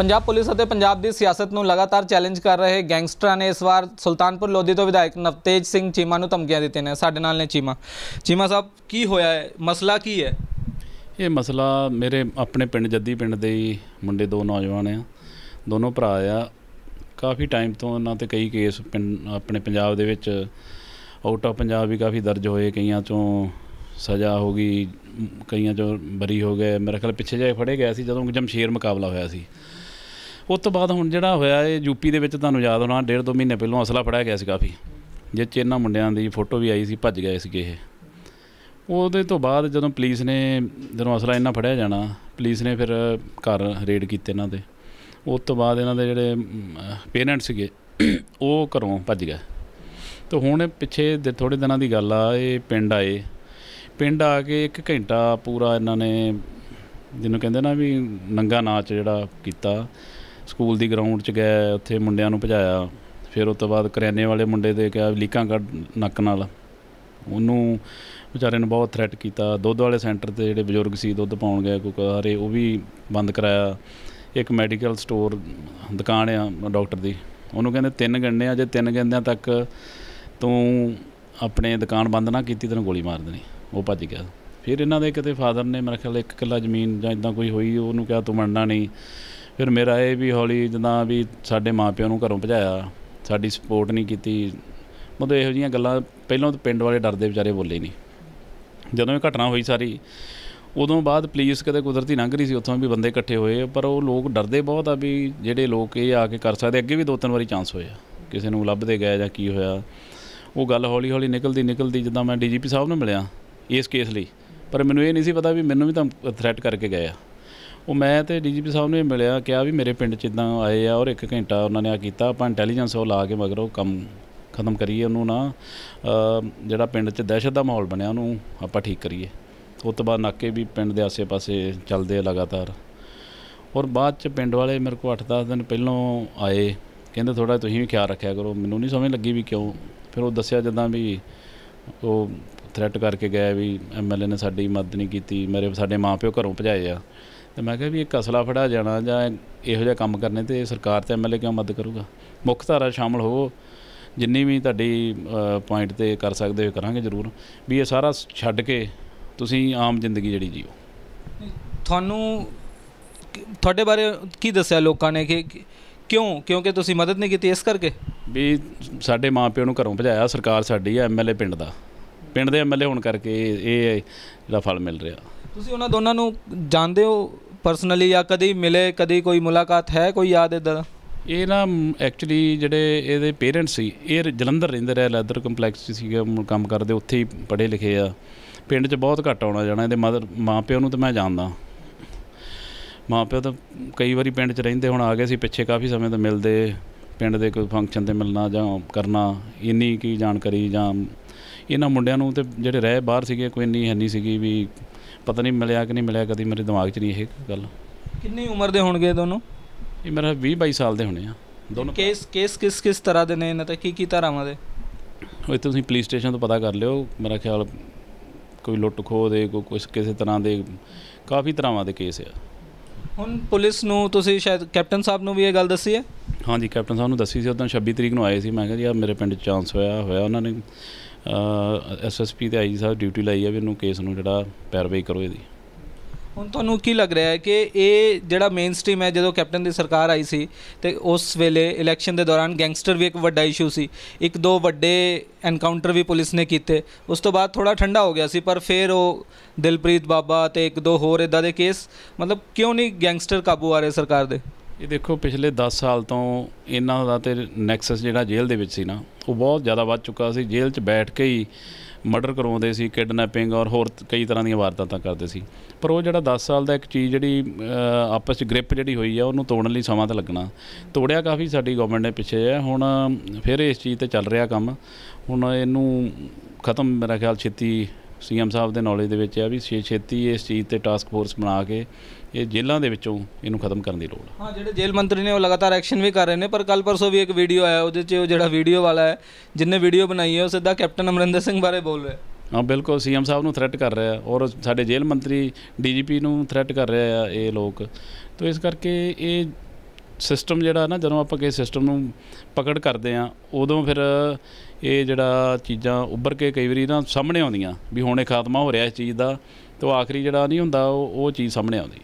Punjab police ਅਤੇ ਪੰਜਾਬ ਦੀ ਸਿਆਸਤ ਨੂੰ ਲਗਾਤਾਰ ਚੈਲੰਜ ਕਰ ਰਹੇ ਗੈਂਗਸਟਰਾਂ ਨੇ ਇਸ ਵਾਰ ਸੁਲਤਾਨਪੁਰ ਲੋਧੀ ਤੋਂ ਵਿਧਾਇਕ ਨਵਤੇਜ ਸਿੰਘ ਚੀਮਾ ਨੂੰ ਧਮਕੀਆਂ ਦਿੱਤੀਆਂ ਨੇ ਸਾਡੇ ਨਾਲ ਨੇ ਚੀਮਾ ਚੀਮਾ ਸਾਹਿਬ ਕੀ ਹੋਇਆ ਹੈ ਮਸਲਾ ਕੀ ਹੈ ਇਹ ਮਸਲਾ ਮੇਰੇ ਆਪਣੇ ਪਿੰਡ ਜੱਦੀ ਪਿੰਡ ਦੇ ਹੀ ਮੁੰਡੇ ਦੋ ਨੌਜਵਾਨ ਆ ਦੋਨੋਂ ਭਰਾ ਆ ਕਾਫੀ ਟਾਈਮ ਤੋਂ ਉਹਨਾਂ ਤੇ ਕਈ ਕੇਸ ਆਪਣੇ ਪੰਜਾਬ ਦੇ ਵਿੱਚ ਆਊਟ ਆਫ ਪੰਜਾਬ ਵੀ ਕਾਫੀ ਦਰਜ ਹੋਏ ਕਈਆਂ ਚੋਂ ਸਜ਼ਾ ਹੋ ਗਈ ਕਈਆਂ ਚੋਂ ਬਰੀ ਹੋ ਗਏ ਮੇਰੇ ਖਿਆਲ ਪਿੱਛੇ ਜਾਏ ਫੜੇ ਗਿਆ ਸੀ ਜਦੋਂ ਜਮਸ਼ੇਰ ਮੁਕਾਬਲਾ ਹੋਇਆ ਸੀ ਉਸ ਤੋਂ ਬਾਅਦ ਹੁਣ ਜਿਹੜਾ ਹੋਇਆ ਇਹ ਯੂਪੀ ਦੇ ਵਿੱਚ ਤੁਹਾਨੂੰ ਯਾਦ ਹੋਣਾ ਡੇਢ ਦੋ ਮਹੀਨੇ ਪਹਿਲਾਂ ਅਸਲਾ ਫੜਿਆ ਗਿਆ ਸੀ ਕਾਫੀ ਜਿਸ 'ਚ ਇਹਨਾਂ ਮੁੰਡਿਆਂ ਦੀ ਫੋਟੋ ਵੀ ਆਈ ਸੀ ਭੱਜ ਗਏ ਸੀਗੇ ਇਹ ਉਹਦੇ ਤੋਂ ਬਾਅਦ ਜਦੋਂ ਪੁਲਿਸ ਨੇ ਜਦੋਂ ਅਸਲਾ ਇਹਨਾਂ ਫੜਿਆ ਜਾਣਾ ਪੁਲਿਸ ਨੇ ਫਿਰ ਘਰ ਰੇਡ ਕੀਤੇ ਇਹਨਾਂ ਦੇ ਉਸ ਤੋਂ ਬਾਅਦ ਇਹਨਾਂ ਦੇ ਜਿਹੜੇ ਪੇਰੈਂਟਸ ਸੀਗੇ ਉਹ ਘਰੋਂ ਭੱਜ ਗਏ ਤੇ ਹੁਣ ਪਿੱਛੇ ਦੇ ਥੋੜੇ ਦਿਨਾਂ ਦੀ ਗੱਲ ਆ ਇਹ ਪਿੰਡ ਆਏ ਪਿੰਡ ਆ ਕੇ 1 ਘੰਟਾ ਪੂਰਾ ਇਹਨਾਂ ਨੇ ਜਿਹਨੂੰ ਕਹਿੰਦੇ ਨਾ ਵੀ ਨੰਗਾ ਨਾਚ ਜਿਹੜਾ ਕੀਤਾ ਸਕੂਲ ਦੀ ਗਰਾਊਂਡ 'ਚ ਗਏ ਉੱਥੇ ਮੁੰਡਿਆਂ ਨੂੰ ਭਜਾਇਆ ਫਿਰ ਉਸ ਤੋਂ ਬਾਅਦ ਕਰਿਆਨੇ ਵਾਲੇ ਮੁੰਡੇ ਦੇ ਕਿਹਾ ਲੀਕਾਂ ਕੱਢ ਨੱਕ ਨਾਲ ਉਹਨੂੰ ਵਿਚਾਰੇ ਨੂੰ ਬਹੁਤ ਥ੍ਰੈਟ ਕੀਤਾ ਦੁੱਧ ਵਾਲੇ ਸੈਂਟਰ ਤੇ ਜਿਹੜੇ ਬਜ਼ੁਰਗ ਸੀ ਦੁੱਧ ਪਾਉਣ ਗਏ ਕੋਈ ਕਹਾਰੇ ਉਹ ਵੀ ਬੰਦ ਕਰਾਇਆ ਇੱਕ ਮੈਡੀਕਲ ਸਟੋਰ ਦੁਕਾਨ ਆ ਡਾਕਟਰ ਦੀ ਉਹਨੂੰ ਕਹਿੰਦੇ ਤਿੰਨ ਗੰਨੇ ਆ ਜੇ ਤਿੰਨ ਗੰਨਿਆਂ ਤੱਕ ਤੂੰ ਆਪਣੇ ਦੁਕਾਨ ਬੰਦ ਨਾ ਕੀਤੀ ਤੈਨੂੰ ਗੋਲੀ ਮਾਰ ਦੇਣੀ ਉਹ ਭੱਜ ਗਿਆ ਫਿਰ ਇਹਨਾਂ ਦੇ ਕਿਤੇ ਫਾਦਰ ਨੇ ਮੇਰੇ ਖਿਆਲ ਇੱਕ ਕਿੱਲਾ ਜ਼ਮੀਨ ਜਾਂ ਇਦਾਂ ਕੋਈ ਹੋਈ ਉਹਨੂੰ ਕਿਹਾ ਤੂੰ ਮੰਨਣਾ ਨਹੀਂ ਫਿਰ ਮੇਰਾ ਇਹ ਵੀ ਹੌਲੀ ਜਦਾਂ ਵੀ ਸਾਡੇ ਮਾਪਿਆਂ ਨੂੰ ਘਰੋਂ ਭਜਾਇਆ ਸਾਡੀ ਸਪੋਰਟ ਨਹੀਂ ਕੀਤੀ ਮਤਲਬ ਇਹੋ ਜੀਆਂ ਗੱਲਾਂ ਪਹਿਲਾਂ ਤਾਂ ਪਿੰਡ ਵਾਲੇ ਡਰਦੇ ਵਿਚਾਰੇ ਬੋਲੇ ਨਹੀਂ ਜਦੋਂ ਇਹ ਘਟਨਾ ਹੋਈ ਸਾਰੀ ਉਦੋਂ ਬਾਅਦ ਪੁਲਿਸ ਕਦੇ ਕੁਦਰਤੀ ਲੰਘ ਰਹੀ ਸੀ ਉੱਥੋਂ ਵੀ ਬੰਦੇ ਇਕੱਠੇ ਹੋਏ ਪਰ ਉਹ ਲੋਕ ਡਰਦੇ ਬਹੁਤ ਆ ਵੀ ਜਿਹੜੇ ਲੋਕ ਇਹ ਆ ਕੇ ਕਰ ਸਕਦੇ ਅੱਗੇ ਵੀ ਦੋ ਤਿੰਨ ਵਾਰੀ ਚਾਂਸ ਹੋਇਆ ਕਿਸੇ ਨੂੰ ਲੱਭਦੇ ਗਏ ਜਾਂ ਕੀ ਹੋਇਆ ਉਹ ਗੱਲ ਹੌਲੀ ਹੌਲੀ ਨਿਕਲਦੀ ਨਿਕਲਦੀ ਜਦੋਂ ਮੈਂ ਡੀਜੀਪੀ ਸਾਹਿਬ ਨੂੰ ਮਿਲਿਆ ਇਸ ਕੇਸ ਲਈ ਪਰ ਮੈਨੂੰ ਇਹ ਨਹੀਂ ਸੀ ਪਤਾ ਵੀ ਮੈਨੂੰ ਵੀ ਤਾਂ ਥ੍ਰੈਟ ਕਰਕੇ ਗਏ ਆ ਉਹ ਮੈਂ ਤੇ ਡੀਜੀਪੀ ਸਾਹਿਬ ਨੇ ਮਿਲਿਆ ਕਿਹਾ ਵੀ ਮੇਰੇ ਪਿੰਡ ਚ ਇਦਾਂ ਆਏ ਆ ਔਰ 1 ਘੰਟਾ ਉਹਨਾਂ ਨੇ ਆ ਕੀਤਾ ਆਪਾਂ ਇੰਟੈਲੀਜੈਂਸ ਉਹ ਲਾ ਕੇ ਮਗਰ ਉਹ ਕੰਮ ਖਤਮ ਕਰੀਏ ਉਹਨੂੰ ਨਾ ਜਿਹੜਾ ਪਿੰਡ ਚ ਦਹਿਸ਼ਤ ਦਾ ਮਾਹੌਲ ਬਣਿਆ ਉਹਨੂੰ ਆਪਾਂ ਠੀਕ ਕਰੀਏ ਉਸ ਤੋਂ ਬਾਅਦ ਨਾਕੇ ਵੀ ਪਿੰਡ ਦੇ ਆਸੇ-ਪਾਸੇ ਚੱਲਦੇ ਆ ਲਗਾਤਾਰ ਔਰ ਬਾਅਦ ਚ ਪਿੰਡ ਵਾਲੇ ਮੇਰੇ ਕੋਲ 8-10 ਦਿਨ ਪਹਿਲਾਂ ਆਏ ਕਹਿੰਦੇ ਥੋੜਾ ਤੁਸੀਂ ਵੀ ਖਿਆਲ ਰੱਖਿਆ ਕਰੋ ਮੈਨੂੰ ਨਹੀਂ ਸਮਝ ਲੱਗੀ ਵੀ ਕਿਉਂ ਫਿਰ ਉਹ ਦੱਸਿਆ ਜਦਾਂ ਵੀ ਉਹ ਥ੍ਰੈਟ ਕਰਕੇ ਗਿਆ ਵੀ ਐਮਐਲਏ ਨੇ ਸਾਡੀ ਮਦਦ ਨਹੀਂ ਕੀਤੀ ਮੇਰੇ ਸਾਡੇ ਮਾਪਿਓ ਘਰੋਂ ਭਜਾਏ ਆ ਤੇ ਮੈਂ ਕਿਹਾ ਵੀ ਇਹ ਕਸਲਾ ਫੜਾ ਜਾਣਾ ਜਾਂ ਇਹੋ ਜਿਹਾ ਕੰਮ ਕਰਨੇ ਤੇ ਸਰਕਾਰ ਤੇ ਐਮਐਲਏ ਕਿਉਂ ਮਦਦ ਕਰੂਗਾ ਮੁੱਖ ਧਾਰਾ ਸ਼ਾਮਲ ਹੋਵੋ ਜਿੰਨੀ ਵੀ ਤੁਹਾਡੀ ਪੁਆਇੰਟ ਤੇ ਕਰ ਸਕਦੇ ਹੋ ਕਰਾਂਗੇ ਜ਼ਰੂਰ ਵੀ ਇਹ ਸਾਰਾ ਛੱਡ ਕੇ ਤੁਸੀਂ ਆਮ ਜ਼ਿੰਦਗੀ ਜਿਹੜੀ ਜੀਓ ਤੁਹਾਨੂੰ ਤੁਹਾਡੇ ਬਾਰੇ ਕੀ ਦੱਸਿਆ ਲੋਕਾਂ ਨੇ ਕਿ ਕਿਉਂ ਕਿਉਂਕਿ ਤੁਸੀਂ ਮਦਦ ਨਹੀਂ ਕੀਤੀ ਇਸ ਕਰਕੇ ਵੀ ਸਾਡੇ ਮਾਪਿਆਂ ਨੂੰ ਘਰੋਂ ਭਜਾਇਆ ਸਰਕਾਰ ਸਾਡੀ ਐਮਐਲਏ ਪਿੰਡ ਦਾ ਪਿੰਡ ਦੇ ਐਮਐਲਏ ਹੋਣ ਕਰਕੇ ਇਹ ਜਿਹੜਾ ਫਲ ਮਿਲ ਰਿਹਾ ਤੁਸੀਂ ਉਹਨਾਂ ਦੋਨਾਂ ਨੂੰ ਜਾਣਦੇ ਹੋ ਪਰਸਨਲੀ ਜਾਂ ਕਦੀ ਮਿਲੇ ਕਦੀ ਕੋਈ ਮੁਲਾਕਾਤ ਹੈ ਕੋਈ ਯਾਦ ਇਦਾਂ ਇਹ ਨਾ ਐਕਚੁਅਲੀ ਜਿਹੜੇ ਇਹਦੇ ਪੇਰੈਂਟਸ ਸੀ ਇਹ ਜਲੰਧਰ ਰਹਿੰਦੇ ਰਹੇ ਲੈਦਰ ਕੰਪਲੈਕਸ ਸੀਗਾ ਕੰਮ ਕਰਦੇ ਉੱਥੇ ਹੀ ਪੜ੍ਹੇ ਲਿਖੇ ਆ ਪਿੰਡ 'ਚ ਬਹੁਤ ਘੱਟ ਆਉਣਾ ਜਾਣਾ ਇਹਦੇ ਮਦਰ ਮਾਪਿਓ ਨੂੰ ਤਾਂ ਮੈਂ ਜਾਣਦਾ ਮਾਪਿਓ ਤਾਂ ਕਈ ਵਾਰੀ ਪਿੰਡ 'ਚ ਰਹਿੰਦੇ ਹੁਣ ਆ ਗਏ ਸੀ ਪਿੱਛੇ ਕਾਫੀ ਸਮੇਂ ਤੋਂ ਮਿਲਦੇ ਪਿੰਡ ਦੇ ਕੋਈ ਫੰਕਸ਼ਨ ਤੇ ਮਿਲਣਾ ਜਾਂ ਕਰਨਾ ਇੰਨੀ ਕੀ ਜਾਣਕਾਰੀ ਜਾਂ ਇਹਨਾਂ ਮੁੰਡਿਆਂ ਨੂੰ ਤੇ ਜਿਹੜੇ ਰਹਿ ਬਾਹਰ ਸੀਗੇ ਕੋਈ ਇੰਨੀ ਹੈ ਨਹੀਂ ਸੀਗੀ ਵੀ ਪਤਾ ਨਹੀਂ ਮਿਲਿਆ ਕਿ ਨਹੀਂ ਮਿਲਿਆ ਕਦੀ ਮੇਰੇ ਦਿਮਾਗ 'ਚ ਨਹੀਂ ਇਹ ਗੱਲ ਕਿੰਨੀ ਉਮਰ ਦੇ ਹੋਣਗੇ ਦੋਨੋਂ ਇਹ ਮੇਰਾ 20 22 ਸਾਲ ਦੇ ਹੋਣੇ ਆ ਦੋਨੋਂ ਕੇਸ ਕੇਸ ਕਿਸ ਕਿਸ ਤਰ੍ਹਾਂ ਦੇ ਨੇ ਇਹਨਾਂ ਤੇ ਕੀ ਕੀ ਧਾਰਾਵਾਂ ਦੇ ਉਹ ਇੱਥੇ ਤੁਸੀਂ ਪੁਲਿਸ ਸਟੇਸ਼ਨ ਤੋਂ ਪਤਾ ਕਰ ਲਿਓ ਮੇਰਾ ਖਿਆਲ ਕੋਈ ਲੁੱਟ ਖੋਹ ਦੇ ਕੋਈ ਕਿਸੇ ਤਰ੍ਹਾਂ ਦੇ ਕਾਫੀ ਤਰ੍ਹਾਂਾਂ ਦੇ ਕੇਸ ਆ ਹੁਣ ਪੁਲਿਸ ਨੂੰ ਤੁਸੀਂ ਸ਼ਾਇਦ ਕੈਪਟਨ ਸਾਹਿਬ ਨੂੰ ਵੀ ਇਹ ਗੱਲ ਦੱਸੀ ਹੈ ਹਾਂਜੀ ਕੈਪਟਨ ਸਾਹਿਬ ਨੂੰ ਦੱਸੀ ਸੀ ਉਦੋਂ 26 ਤਰੀਕ ਨੂੰ ਆਏ ਸੀ ਮੈਂ ਕਿਹਾ ਜੀ ਆ ਮੇਰੇ ਪਿੰਡ ਚਾਂਸ ਹੋਇਆ ਹੋਇਆ ਉਹਨਾਂ ਨੇ ਐਸਐਸਪੀ ਤੇ ਆਈਜੀ ਸਾਹਿਬ ਡਿਊਟੀ ਲਾਈ ਆ ਵੀ ਇਹਨੂੰ ਕੇਸ ਨੂੰ ਜਿਹੜਾ ਪੈਰਵਾਈ ਕਰੋ ਇਹਦੀ ਹੁਣ ਤੁਹਾਨੂੰ ਕੀ ਲੱਗ ਰਿਹਾ ਹੈ ਕਿ ਇਹ ਜਿਹੜਾ ਮੇਨ ਸਟ੍ਰੀਮ ਹੈ ਜਦੋਂ ਕੈਪਟਨ ਦੀ ਸਰਕਾਰ ਆਈ ਸੀ ਤੇ ਉਸ ਵੇਲੇ ਇਲੈਕਸ਼ਨ ਦੇ ਦੌਰਾਨ ਗੈਂਗਸਟਰ ਵੀ ਇੱਕ ਵੱਡਾ ਇਸ਼ੂ ਸੀ ਇੱਕ ਦੋ ਵੱਡੇ ਐਨਕਾਊਂਟਰ ਵੀ ਪੁਲਿਸ ਨੇ ਕੀਤੇ ਉਸ ਤੋਂ ਬਾਅਦ ਥੋੜਾ ਠੰਡਾ ਹੋ ਗਿਆ ਸੀ ਪਰ ਫਿਰ ਉਹ ਦਿਲਪ੍ਰੀਤ ਬਾਬਾ ਤੇ ਇੱਕ ਦੋ ਹੋਰ ਇਦਾਂ ਦੇ ਕੇਸ ਮਤਲਬ ਕਿਉਂ ਨਹੀਂ ਗੈਂਗਸਟਰ ਕਾਬੂ ਆ ਰਹੇ ਸਰਕਾਰ ਦੇ ਇਹ ਦੇਖੋ ਪਿਛਲੇ 10 ਸਾਲ ਤੋਂ ਇਹਨਾਂ ਦਾ ਤੇ ਨੈਕਸਸ ਜਿਹੜਾ ਜੇਲ੍ਹ ਦੇ ਵਿੱਚ ਸੀ ਨਾ ਉਹ ਬਹੁਤ ਜ਼ਿਆਦਾ ਵੱਧ ਚੁੱਕਾ ਸੀ ਜੇਲ੍ਹ 'ਚ ਬੈਠ ਕੇ ਹੀ ਮਰਡਰ ਕਰਵਾਉਂਦੇ ਸੀ ਕਿਡਨੈਪਿੰਗ ਔਰ ਹੋਰ ਕਈ ਤਰ੍ਹਾਂ ਦੀਆਂ ਵਾਰਦਾਤਾਂ ਕਰਦੇ ਸੀ ਪਰ ਉਹ ਜਿਹੜਾ 10 ਸਾਲ ਦਾ ਇੱਕ ਚੀਜ਼ ਜਿਹੜੀ ਆਪਸ ਵਿੱਚ ਗ੍ਰਿਪ ਜਿਹੜੀ ਹੋਈ ਆ ਉਹਨੂੰ ਤੋੜਨ ਲਈ ਸਮਾਂ ਤਾਂ ਲੱਗਣਾ ਤੋੜਿਆ ਕਾਫੀ ਸਾਡੀ ਗਵਰਨਮੈਂਟ ਨੇ ਪਿੱਛੇ ਆ ਹੁਣ ਫਿਰ ਇਸ ਚੀਜ਼ ਤੇ ਚੱਲ ਰਿਹਾ ਕੰਮ ਹੁਣ ਇਹਨੂੰ ਖਤਮ ਮੇਰਾ ਖਿਆਲ ਛੇਤੀ ਸੀਐਮ ਸਾਹਿਬ ਦੇ ਨੌਲੇਜ ਦੇ ਵਿੱਚ ਆ ਵੀ ਛੇਤੀ ਇਸ ਚੀਜ਼ ਤੇ ਟਾਸਕ ਫੋਰਸ ਬਣਾ ਕੇ ਇਹ ਜੇਲ੍ਹਾਂ ਦੇ ਵਿੱਚੋਂ ਇਹਨੂੰ ਖਤਮ ਕਰਨ ਦੀ ਲੋੜ ਹੈ ਹਾਂ ਜਿਹੜੇ ਜੇਲ੍ਹ ਮੰਤਰੀ ਨੇ ਉਹ ਲਗਾਤਾਰ ਐਕਸ਼ਨ ਵੀ ਕਰ ਰਹੇ ਨੇ ਪਰ ਕੱਲ ਪਰਸੋਂ ਵੀ ਇੱਕ ਵੀਡੀਓ ਆਇਆ ਉਹਦੇ 'ਚ ਉਹ ਜਿਹੜਾ ਵੀਡੀਓ ਵਾਲਾ ਹੈ ਜਿੰਨੇ ਵੀਡੀਓ ਬਣਾਈ ਹੈ ਉਹ ਸਿੱਧਾ ਕੈਪਟਨ ਅਮਰਿੰਦਰ ਸਿੰਘ ਬਾਰੇ ਬੋਲ ਰਿਹਾ ਹਾਂ ਬਿਲਕੁਲ ਸੀਐਮ ਸਾਹਿਬ ਨੂੰ ਥ੍ਰੈਟ ਕਰ ਰਿਹਾ ਔਰ ਸਾਡੇ ਜੇਲ੍ਹ ਮੰਤਰੀ ਡੀਜੀਪੀ ਨੂੰ ਥ੍ਰੈਟ ਕਰ ਰਿਹਾ ਇਹ ਲੋਕ ਤੋਂ ਇਸ ਕਰਕੇ ਇਹ ਸਿਸਟਮ ਜਿਹੜਾ ਨਾ ਜਦੋਂ ਆਪਾਂ ਕਿਸੇ ਸਿਸਟਮ ਨੂੰ ਪਕੜ ਕਰਦੇ ਆ ਉਦੋਂ ਫਿਰ ਇਹ ਜਿਹੜਾ ਚੀਜ਼ਾਂ ਉੱਭਰ ਕੇ ਕਈ ਵਾਰੀ ਨਾ ਸਾਹਮਣੇ ਆਉਂਦੀਆਂ ਵੀ ਹੁਣੇ ਖਾਤਮਾ ਹੋ ਰਿਹਾ ਇਸ ਚੀਜ਼ ਦਾ ਤੇ ਆਖਰੀ ਜਿਹੜਾ ਨਹੀਂ ਹੁੰਦਾ ਉਹ ਉਹ ਚੀਜ਼ ਸਾਹਮਣੇ ਆਉਂਦੀ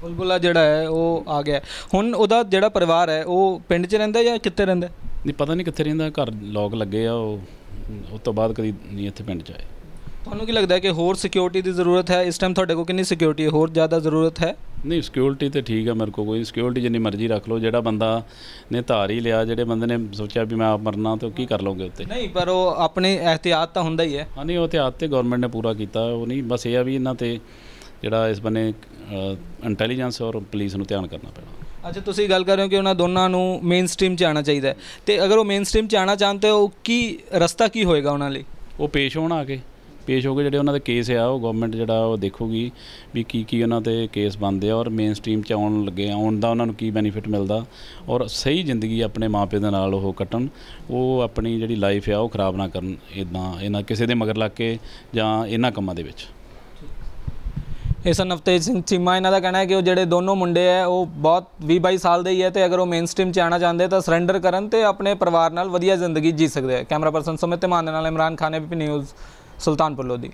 ਬੁਲਬੁਲਾ ਜਿਹੜਾ ਹੈ ਉਹ ਆ ਗਿਆ ਹੁਣ ਉਹਦਾ ਜਿਹੜਾ ਪਰਿਵਾਰ ਹੈ ਉਹ ਪਿੰਡ 'ਚ ਰਹਿੰਦਾ ਜਾਂ ਕਿੱਥੇ ਰਹਿੰਦਾ ਨਹੀਂ ਪਤਾ ਨਹੀਂ ਕਿੱਥੇ ਰਹਿੰਦਾ ਘਰ ਲੋਕ ਲੱਗੇ ਆ ਉਹ ਉਸ ਤੋਂ ਬਾਅਦ ਕਦੀ ਨਹੀਂ ਇੱਥੇ ਪਿੰਡ 'ਚ ਆਏ ਤੁਹਾਨੂੰ ਕੀ ਲੱਗਦਾ ਕਿ ਹੋਰ ਸਿਕਿਉਰਿਟੀ ਦੀ ਜ਼ਰੂਰਤ ਹੈ ਇਸ ਟਾਈਮ ਤੁਹਾਡੇ ਕੋਲ ਕਿੰਨੀ ਸਿਕਿਉਰਿਟੀ ਹੋਰ ਜ਼ਿਆਦਾ ਜ਼ਰੂਰਤ ਹੈ ਨਹੀਂ ਸਿਕਿਉਰਿਟੀ ਤੇ ਠੀਕ ਹੈ ਮੇਰੇ ਕੋਲ ਕੋਈ ਸਿਕਿਉਰਿਟੀ ਜਿੰਨੀ ਮਰਜ਼ੀ ਰੱਖ ਲਓ ਜਿਹੜਾ ਬੰਦਾ ਨੇ ਧਾਰ ਹੀ ਲਿਆ ਜਿਹੜੇ ਬੰਦੇ ਨੇ ਸੋਚਿਆ ਵੀ ਮੈਂ ਆਪ ਮਰਨਾ ਤੇ ਕੀ ਕਰ ਲਓਗੇ ਉੱਤੇ ਨਹੀਂ ਪਰ ਉਹ ਆਪਣੇ ਇhtiyat ਤਾਂ ਹੁੰਦਾ ਹੀ ਹੈ ਹਾਂ ਨਹੀਂ ਉਹ ਇhtiyਾਤ ਤੇ ਗਵਰਨਮੈਂਟ ਨੇ ਪੂਰਾ ਕੀਤਾ ਉਹ ਨਹੀਂ ਬਸ ਇਹ ਆ ਵੀ ਇਹਨਾਂ ਤੇ ਜਿਹੜਾ ਇਸ ਬੰਨੇ ਇੰਟੈਲੀਜੈਂਸ ਔਰ ਪੁਲਿਸ ਨੂੰ ਧਿਆਨ ਕਰਨਾ ਪੈਣਾ ਅੱਛਾ ਤੁਸੀਂ ਗੱਲ ਕਰ ਰਹੇ ਹੋ ਕਿ ਉਹਨਾਂ ਦੋਨਾਂ ਨੂੰ ਮੇਨ ਸਟ੍ਰੀਮ 'ਚ ਆਣਾ ਚਾਹੀਦਾ ਤੇ ਅਗਰ ਉਹ ਮੇਨ ਸਟ੍ਰੀਮ 'ਚ ਆਣਾ ਚਾਹੁੰਦੇ ਹੋ ਕੀ ਰਸਤਾ ਕੀ ਹੋਏਗਾ ਉਹਨਾਂ ਲਈ ਉਹ ਪੇਸ਼ ਹੋਣਾ ਆ ਕੇ ਪੇਸ਼ ਹੋ ਕੇ ਜਿਹੜੇ ਉਹਨਾਂ ਦੇ ਕੇਸ ਆ ਉਹ ਗਵਰਨਮੈਂਟ ਜਿਹੜਾ ਉਹ ਦੇਖੂਗੀ ਵੀ ਕੀ ਕੀ ਉਹਨਾਂ ਤੇ ਕੇਸ ਬਣਦੇ ਆ ਔਰ ਮੇਨ ਸਟ੍ਰੀਮ ਚ ਆਉਣ ਲੱਗੇ ਆਉਣ ਦਾ ਉਹਨਾਂ ਨੂੰ ਕੀ ਬੈਨੀਫਿਟ ਮਿਲਦਾ ਔਰ ਸਹੀ ਜ਼ਿੰਦਗੀ ਆਪਣੇ ਮਾਪੇ ਦੇ ਨਾਲ ਉਹ ਕੱਟਣ ਉਹ ਆਪਣੀ ਜਿਹੜੀ ਲਾਈਫ ਆ ਉਹ ਖਰਾਬ ਨਾ ਕਰਨ ਇਦਾਂ ਇਹਨਾਂ ਕਿਸੇ ਦੇ ਮਗਰ ਲੱਗ ਕੇ ਜਾਂ ਇਹਨਾਂ ਕੰਮਾਂ ਦੇ ਵਿੱਚ ਇਹ ਨਵਤੇਜ ਸਿੰਘ ਚੀਮਾ ਇਹਨਾਂ ਦਾ ਕਹਿਣਾ ਹੈ ਕਿ ਉਹ ਜਿਹੜੇ ਦੋਨੋਂ ਮੁੰਡੇ ਆ ਉਹ ਬਹੁਤ 20 22 ਸਾਲ ਦੇ ਹੀ ਆ ਤੇ ਅਗਰ ਉਹ ਮੇਨ ਸਟ੍ਰੀਮ ਚ ਆਣਾ ਚਾਹੁੰਦੇ ਤਾਂ ਸਰੈਂਡਰ ਕਰਨ ਤੇ ਆਪਣੇ ਪਰਿਵਾਰ ਨਾਲ ਵਧੀਆ ਜ਼ਿੰਦਗੀ ਜੀ ਸਕਦੇ ਆ ਕੈਮਰਾ ਪਰਸਨ ਸੁਮਿਤ ਮਾਨ ਨਾਲ ਇਮਰਾਨ ਖਾਨ ਐਬੀਪੀ ਨਿਊਜ਼ ਸੁਲਤਾਨਪੁਰ ਲੋਧੀ